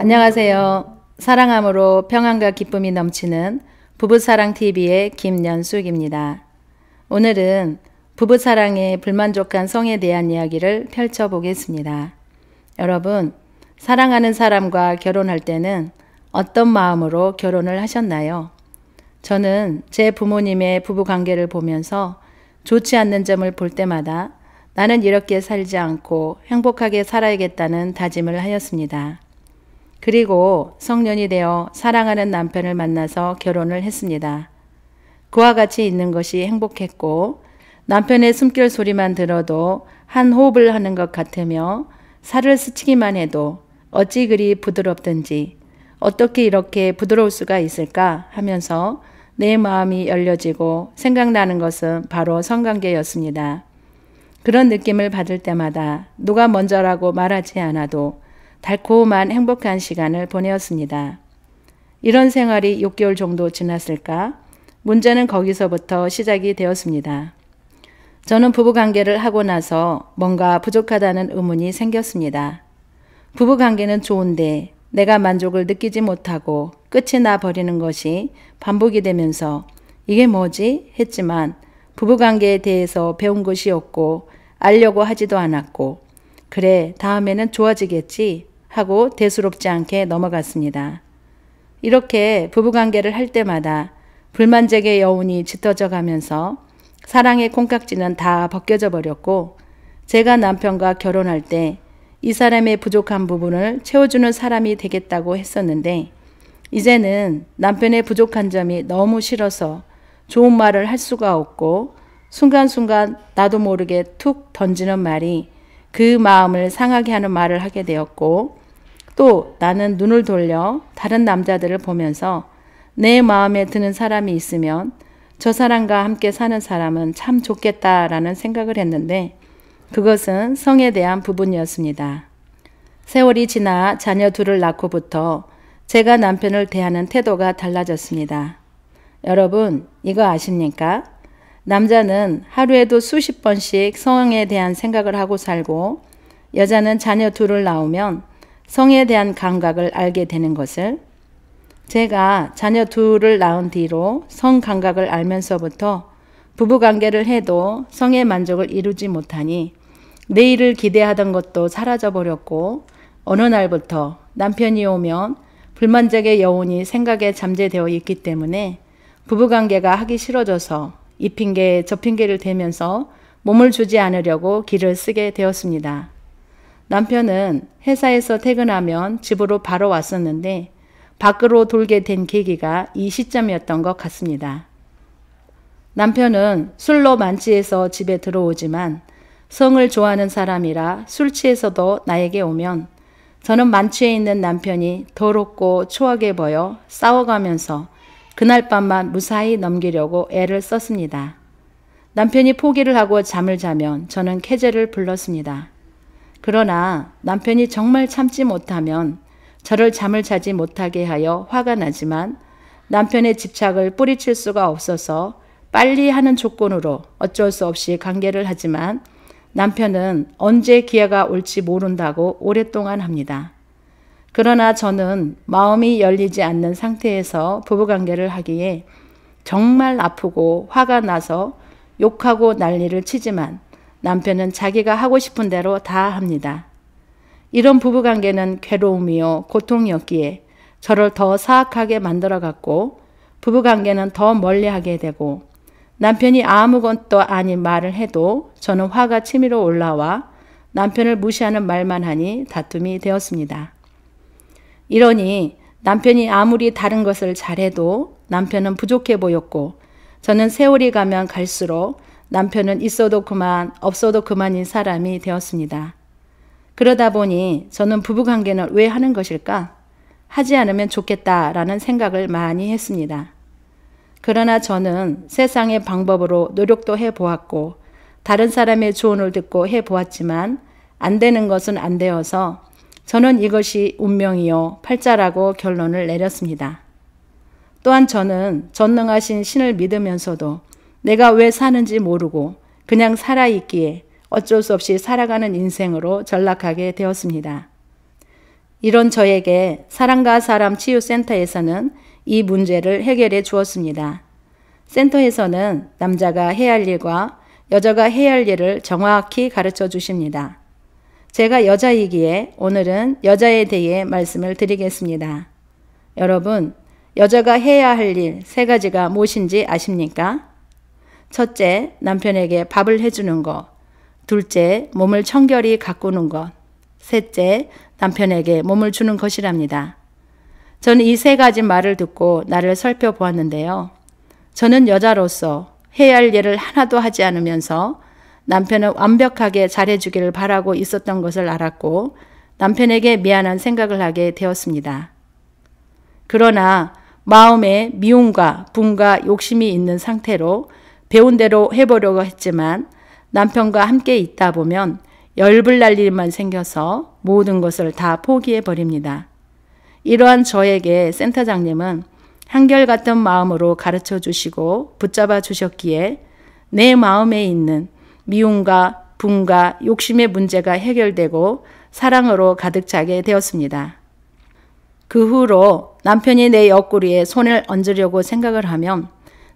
안녕하세요. 사랑함으로 평안과 기쁨이 넘치는 부부사랑TV의 김연숙입니다. 오늘은 부부사랑에 불만족한 성에 대한 이야기를 펼쳐보겠습니다. 여러분, 사랑하는 사람과 결혼할 때는 어떤 마음으로 결혼을 하셨나요? 저는 제 부모님의 부부관계를 보면서 좋지 않는 점을 볼 때마다 나는 이렇게 살지 않고 행복하게 살아야겠다는 다짐을 하였습니다. 그리고 성년이 되어 사랑하는 남편을 만나서 결혼을 했습니다. 그와 같이 있는 것이 행복했고 남편의 숨결 소리만 들어도 한 호흡을 하는 것 같으며 살을 스치기만 해도 어찌 그리 부드럽든지 어떻게 이렇게 부드러울 수가 있을까 하면서 내 마음이 열려지고 생각나는 것은 바로 성관계였습니다. 그런 느낌을 받을 때마다 누가 먼저라고 말하지 않아도 달콤한 행복한 시간을 보내었습니다. 이런 생활이 6개월 정도 지났을까? 문제는 거기서부터 시작이 되었습니다. 저는 부부 관계를 하고 나서 뭔가 부족하다는 의문이 생겼습니다. 부부 관계는 좋은데 내가 만족을 느끼지 못하고 끝이 나 버리는 것이 반복이 되면서 이게 뭐지? 했지만 부부관계에 대해서 배운 것이 없고 알려고 하지도 않았고 그래 다음에는 좋아지겠지 하고 대수롭지 않게 넘어갔습니다. 이렇게 부부관계를 할 때마다 불만쟁의 여운이 짙어져 가면서 사랑의 콩깍지는 다 벗겨져 버렸고 제가 남편과 결혼할 때 이 사람의 부족한 부분을 채워주는 사람이 되겠다고 했었는데 이제는 남편의 부족한 점이 너무 싫어서 좋은 말을 할 수가 없고 순간순간 나도 모르게 툭 던지는 말이 그 마음을 상하게 하는 말을 하게 되었고 또 나는 눈을 돌려 다른 남자들을 보면서 내 마음에 드는 사람이 있으면 저 사람과 함께 사는 사람은 참 좋겠다라는 생각을 했는데 그것은 성에 대한 부분이었습니다. 세월이 지나 자녀 둘을 낳고부터 제가 남편을 대하는 태도가 달라졌습니다. 여러분, 이거 아십니까? 남자는 하루에도 수십 번씩 성에 대한 생각을 하고 살고 여자는 자녀 둘을 낳으면 성에 대한 감각을 알게 되는 것을 제가 자녀 둘을 낳은 뒤로 성 감각을 알면서부터 부부 관계를 해도 성의 만족을 이루지 못하니 내일을 기대하던 것도 사라져 버렸고 어느 날부터 남편이 오면 불만족의 여운이 생각에 잠재되어 있기 때문에 부부관계가 하기 싫어져서 이 핑계 저 핑계를 대면서 몸을 주지 않으려고 길을 쓰게 되었습니다. 남편은 회사에서 퇴근하면 집으로 바로 왔었는데 밖으로 돌게 된 계기가 이 시점이었던 것 같습니다. 남편은 술로 만취해서 집에 들어오지만 성을 좋아하는 사람이라 술 취해서도 나에게 오면 저는 만취해 있는 남편이 더럽고 추하게 보여 싸워가면서 그날 밤만 무사히 넘기려고 애를 썼습니다. 남편이 포기를 하고 잠을 자면 저는 쾌제를 불렀습니다. 그러나 남편이 정말 참지 못하면 저를 잠을 자지 못하게 하여 화가 나지만 남편의 집착을 뿌리칠 수가 없어서 빨리 하는 조건으로 어쩔 수 없이 관계를 하지만 남편은 언제 기회가 올지 모른다고 오랫동안 합니다. 그러나 저는 마음이 열리지 않는 상태에서 부부관계를 하기에 정말 아프고 화가 나서 욕하고 난리를 치지만 남편은 자기가 하고 싶은 대로 다 합니다. 이런 부부관계는 괴로움이요 고통이었기에 저를 더 사악하게 만들어갔고 부부관계는 더 멀리하게 되고 남편이 아무것도 아닌 말을 해도 저는 화가 치밀어 올라와 남편을 무시하는 말만 하니 다툼이 되었습니다. 이러니 남편이 아무리 다른 것을 잘해도 남편은 부족해 보였고 저는 세월이 가면 갈수록 남편은 있어도 그만 없어도 그만인 사람이 되었습니다. 그러다 보니 저는 부부관계는 왜 하는 것일까? 하지 않으면 좋겠다라는 생각을 많이 했습니다. 그러나 저는 세상의 방법으로 노력도 해보았고 다른 사람의 조언을 듣고 해보았지만 안 되는 것은 안 되어서 저는 이것이 운명이요 팔자라고 결론을 내렸습니다. 또한 저는 전능하신 신을 믿으면서도 내가 왜 사는지 모르고 그냥 살아있기에 어쩔 수 없이 살아가는 인생으로 전락하게 되었습니다. 이런 저에게 사랑과 사람 치유센터에서는 이 문제를 해결해 주었습니다. 센터에서는 남자가 해야 할 일과 여자가 해야 할 일을 정확히 가르쳐 주십니다. 제가 여자이기에 오늘은 여자에 대해 말씀을 드리겠습니다. 여러분, 여자가 해야 할 일 세 가지가 무엇인지 아십니까? 첫째, 남편에게 밥을 해주는 것. 둘째, 몸을 청결히 가꾸는 것. 셋째, 남편에게 몸을 주는 것이랍니다. 저는 이 세 가지 말을 듣고 나를 살펴보았는데요. 저는 여자로서 해야 할 일을 하나도 하지 않으면서 남편은 완벽하게 잘해주기를 바라고 있었던 것을 알았고 남편에게 미안한 생각을 하게 되었습니다. 그러나 마음에 미움과 분과 욕심이 있는 상태로 배운 대로 해보려고 했지만 남편과 함께 있다 보면 열불 날 일만 생겨서 모든 것을 다 포기해 버립니다. 이러한 저에게 센터장님은 한결같은 마음으로 가르쳐 주시고 붙잡아 주셨기에 내 마음에 있는 미움과 분과 욕심의 문제가 해결되고 사랑으로 가득 차게 되었습니다. 그 후로 남편이 내 옆구리에 손을 얹으려고 생각을 하면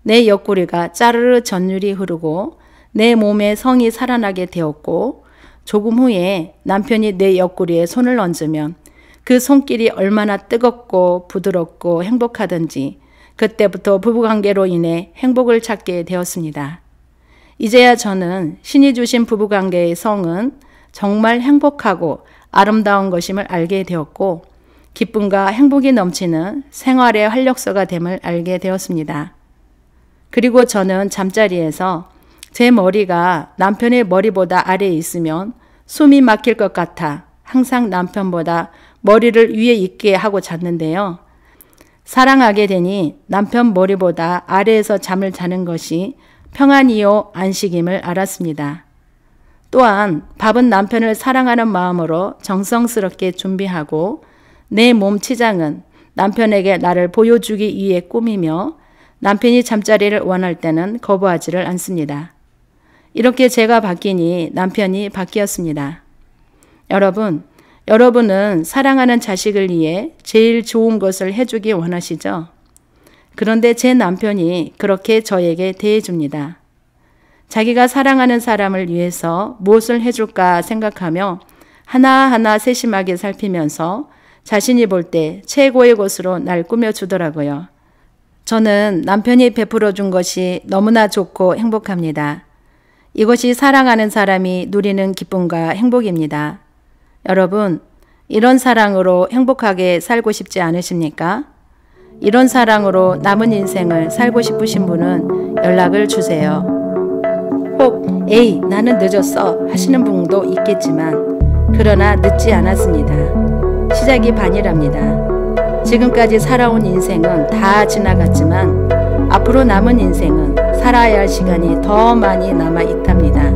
내 옆구리가 짜르르 전율이 흐르고 내 몸에 성이 살아나게 되었고 조금 후에 남편이 내 옆구리에 손을 얹으면 그 손길이 얼마나 뜨겁고 부드럽고 행복하든지 그때부터 부부관계로 인해 행복을 찾게 되었습니다. 이제야 저는 신이 주신 부부관계의 성은 정말 행복하고 아름다운 것임을 알게 되었고 기쁨과 행복이 넘치는 생활의 활력소가 됨을 알게 되었습니다. 그리고 저는 잠자리에서 제 머리가 남편의 머리보다 아래에 있으면 숨이 막힐 것 같아 항상 남편보다 머리를 위에 있게 하고 잤는데요. 사랑하게 되니 남편 머리보다 아래에서 잠을 자는 것이 평안이요 안식임을 알았습니다. 또한 밥은 남편을 사랑하는 마음으로 정성스럽게 준비하고 내 몸 치장은 남편에게 나를 보여주기 위해 꾸미며 남편이 잠자리를 원할 때는 거부하지를 않습니다. 이렇게 제가 바뀌니 남편이 바뀌었습니다. 여러분, 여러분은 사랑하는 자식을 위해 제일 좋은 것을 해주기 원하시죠? 그런데 제 남편이 그렇게 저에게 대해줍니다. 자기가 사랑하는 사람을 위해서 무엇을 해줄까 생각하며 하나하나 세심하게 살피면서 자신이 볼 때 최고의 곳으로 날 꾸며주더라고요. 저는 남편이 베풀어 준 것이 너무나 좋고 행복합니다. 이것이 사랑하는 사람이 누리는 기쁨과 행복입니다. 여러분, 이런 사랑으로 행복하게 살고 싶지 않으십니까? 이런 사랑으로 남은 인생을 살고 싶으신 분은 연락을 주세요. 혹 에이 나는 늦었어 하시는 분도 있겠지만 그러나 늦지 않았습니다. 시작이 반이랍니다. 지금까지 살아온 인생은 다 지나갔지만 앞으로 남은 인생은 살아야 할 시간이 더 많이 남아 있답니다.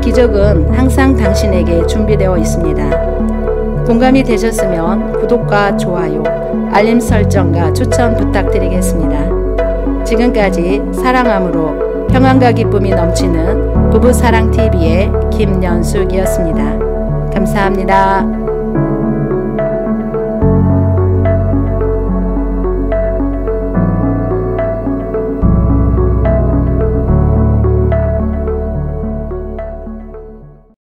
기적은 항상 당신에게 준비되어 있습니다. 공감이 되셨으면 구독과 좋아요, 알림 설정과 추천 부탁드리겠습니다. 지금까지 사랑함으로 평안과 기쁨이 넘치는 부부사랑TV의 김연숙이었습니다. 감사합니다.